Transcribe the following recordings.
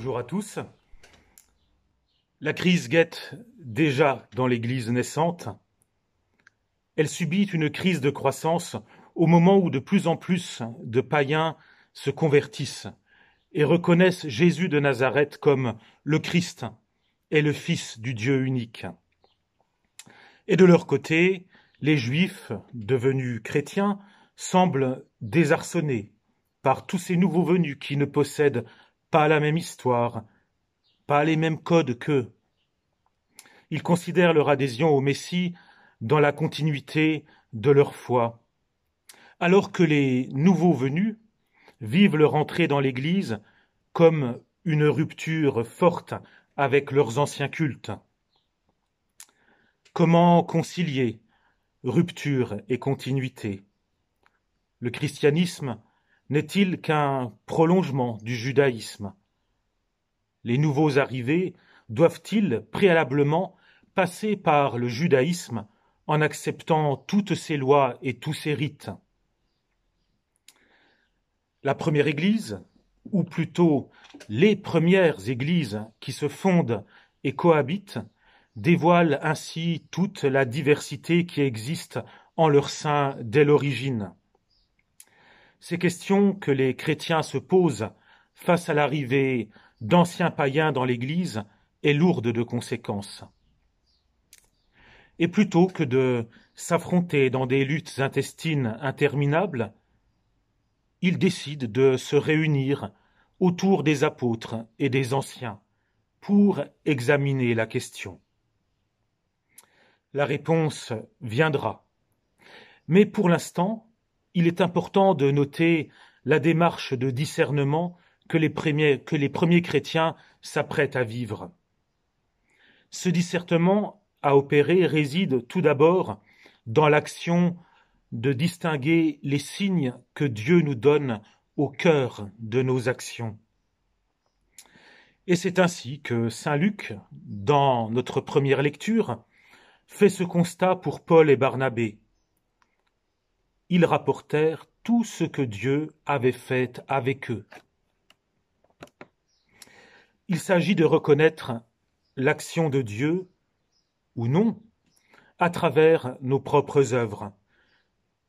Bonjour à tous. La crise guette déjà dans l'Église naissante. Elle subit une crise de croissance au moment où de plus en plus de païens se convertissent et reconnaissent Jésus de Nazareth comme le Christ et le Fils du Dieu unique. Et de leur côté, les Juifs, devenus chrétiens, semblent désarçonnés par tous ces nouveaux venus qui ne possèdent pas la même histoire, pas les mêmes codes qu'eux. Ils considèrent leur adhésion au Messie dans la continuité de leur foi, alors que les nouveaux venus vivent leur entrée dans l'Église comme une rupture forte avec leurs anciens cultes. Comment concilier rupture et continuité Le christianisme n'est-il qu'un prolongement du judaïsme Les nouveaux arrivés doivent-ils préalablement passer par le judaïsme en acceptant toutes ses lois et tous ses rites La première Église, ou plutôt les premières Églises qui se fondent et cohabitent, dévoilent ainsi toute la diversité qui existe en leur sein dès l'origine. Ces questions que les chrétiens se posent face à l'arrivée d'anciens païens dans l'Église est lourde de conséquences. Et plutôt que de s'affronter dans des luttes intestines interminables, ils décident de se réunir autour des apôtres et des anciens pour examiner la question. La réponse viendra. Mais pour l'instant, il est important de noter la démarche de discernement que les premiers, que les premiers chrétiens s'apprêtent à vivre. Ce discernement à opérer réside tout d'abord dans l'action de distinguer les signes que Dieu nous donne au cœur de nos actions. Et c'est ainsi que Saint Luc, dans notre première lecture, fait ce constat pour Paul et Barnabé ils rapportèrent tout ce que Dieu avait fait avec eux. Il s'agit de reconnaître l'action de Dieu, ou non, à travers nos propres œuvres.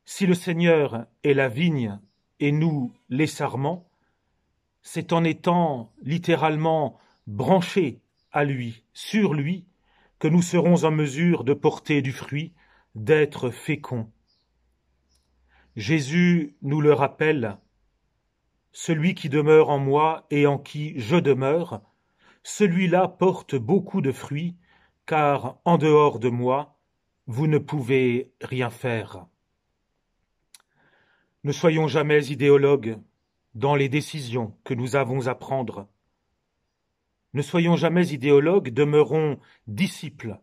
Si le Seigneur est la vigne et nous les sarments, c'est en étant littéralement branchés à lui, sur lui, que nous serons en mesure de porter du fruit, d'être féconds. Jésus nous le rappelle. Celui qui demeure en moi et en qui je demeure, celui-là porte beaucoup de fruits, car en dehors de moi, vous ne pouvez rien faire. Ne soyons jamais idéologues dans les décisions que nous avons à prendre. Ne soyons jamais idéologues, demeurons disciples,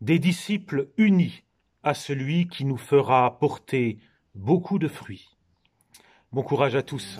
des disciples unis à celui qui nous fera porter beaucoup de fruits. Bon courage à tous.